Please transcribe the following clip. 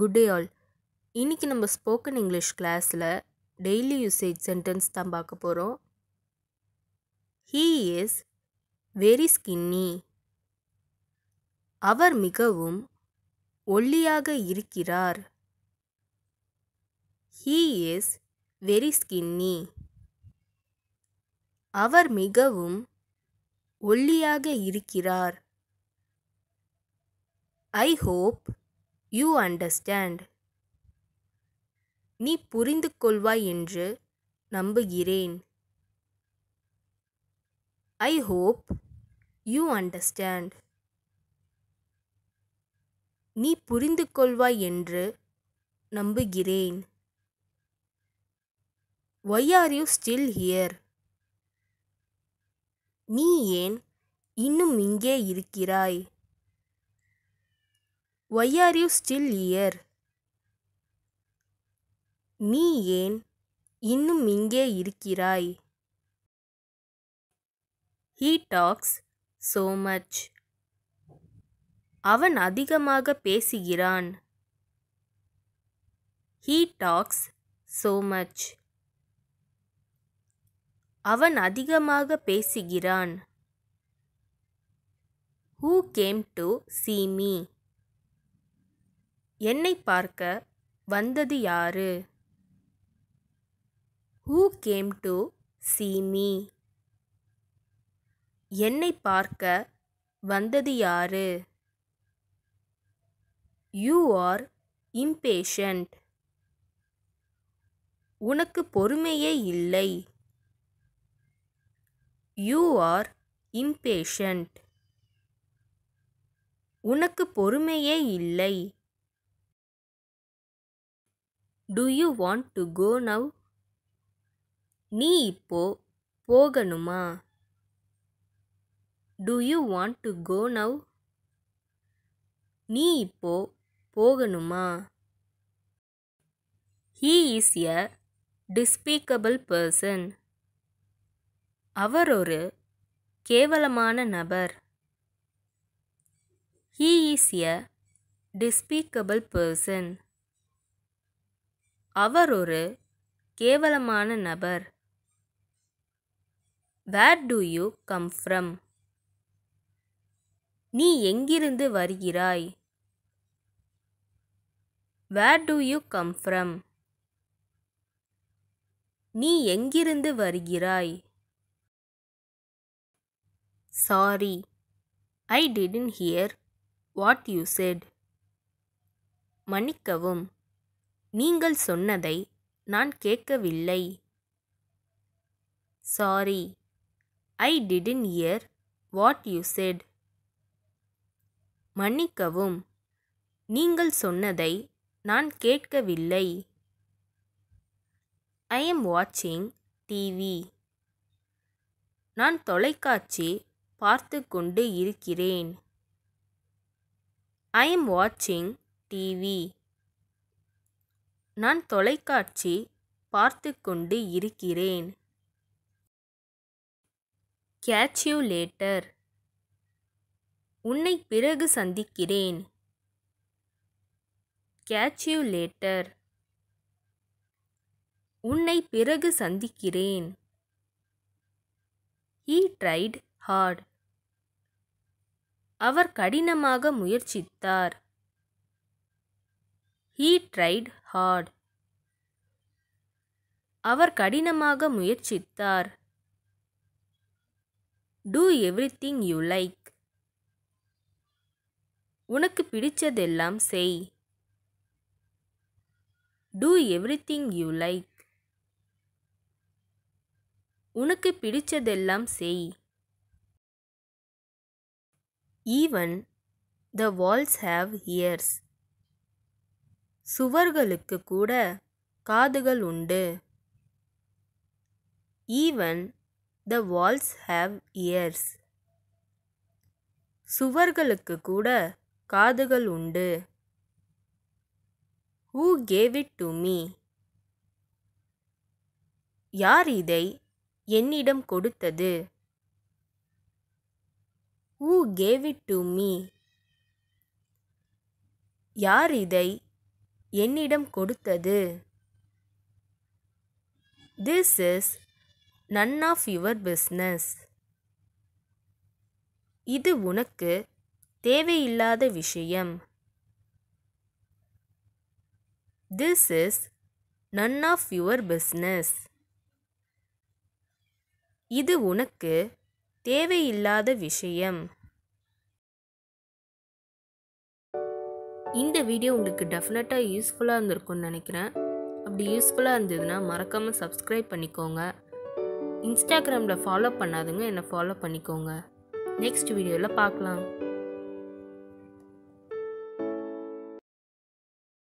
good day all இன்றைக்கி நம்ம spoken English கிளாஸில் டெய்லி யூசேஜ் சென்டென்ஸ் தான் பார்க்க போகிறோம் ஹீ இஸ் வெரி ஸ்கின்னி அவர் மிகவும் ஒல்லியாக இருக்கிறார் ஹீ இஸ் வெரி ஸ்கின்னி அவர் மிகவும் ஒல்லியாக இருக்கிறார் ஐ ஹோப் யூ அண்டர்ஸ்டாண்ட் நீ புரிந்து கொள்வாய் என்று நம்புகிறேன் ஐ ஹோப் யூ அண்டர்ஸ்டாண்ட் நீ புரிந்து கொள்வாய் என்று நம்புகிறேன் why are you still here நீ ஏன் இன்னும் இங்கே இருக்கிறாய் why are you still here நீ ஏன் இன்னும் இங்கே இருக்கிறாய் ஹீ டாக்ஸ் ஸோ மச் அவன் அதிகமாக பேசுகிறான் ஹீ டாக்ஸ் ஸோ மச் அவன் அதிகமாக பேசுகிறான் who came to see me என்னை பார்க்க வந்தது யாரு who came to see me என்னை பார்க்க வந்தது யாரு யூ ஆர் இம்பேஷண்ட் உனக்கு பொறுமையே இல்லை யூ ஆர் இம்பேஷண்ட் உனக்கு பொறுமையே இல்லை do you want to go now நீ இப்போ போகணுமா do you want to go now நீ இப்போ போகணுமா he is a despicable person அவர் ஒரு கேவலமான நபர் he is a despicable person அவர் ஒரு கேவலமான நபர் where do you come from நீ எங்கிருந்து வருகிறாய் where do you come from நீ எங்கிருந்து வருகிறாய் sorry I didn't hear what you said மன்னிக்கவும் நீங்கள் சொன்னதை நான் கேட்கவில்லை sorry I டிடின் hear what you said மன்னிக்கவும் நீங்கள் சொன்னதை நான் கேட்கவில்லை ஐ எம் வாட்சிங் டிவி நான் தொலைக்காட்சி பார்த்து கொண்டு இருக்கிறேன் ஐ எம் வாட்சிங் டிவி நான் தொலைக்காட்சி பார்த்து கொண்டு இருக்கிறேன் கேட்ச் யூ லேட்டர் உன்னை பிறகு சந்திக்கிறேன் கேட்ச் யூ லேட்டர் உன்னை பிறகு சந்திக்கிறேன் ஹீ ட்ரைட் ஹார்ட் அவர் கடினமாக முயற்சித்தார் ஹீ ட்ரைட் ஹார்ட் அவர் கடினமாக முயற்சித்தார் do everything you like உனக்கு பிடித்ததெல்லாம் செய் do everything you like உனக்கு பிடித்ததெல்லாம் செய் even the walls have ears சுவர்களுக்கு கூட காதுகள் உண்டு even the walls have ears சுவர்களுக்கு கூட காதுகள் உண்டு who gave it to me யார் இதை என்னிடம் கொடுத்தது who gave it to me யார் இதை என்னிடம் கொடுத்தது this is none of your business இது உனக்கு தேவையில்லாத விஷயம் this is none of your business இது உனக்கு தேவையில்லாத விஷயம் இந்த வீடியோ உங்களுக்கு டெஃபினட்டாக யூஸ்ஃபுல்லாக இருந்திருக்கும்னு நினைக்கிறேன் அப்படி யூஸ்ஃபுல்லாக இருந்ததுன்னா மறக்காமல் சப்ஸ்கிரைப் பண்ணிக்கோங்க இன்ஸ்டாகிராமில் ஃபாலோ பண்ணாதுங்க என்னை ஃபாலோ பண்ணிக்கோங்க நெக்ஸ்ட் வீடியோவில் பார்க்கலாம்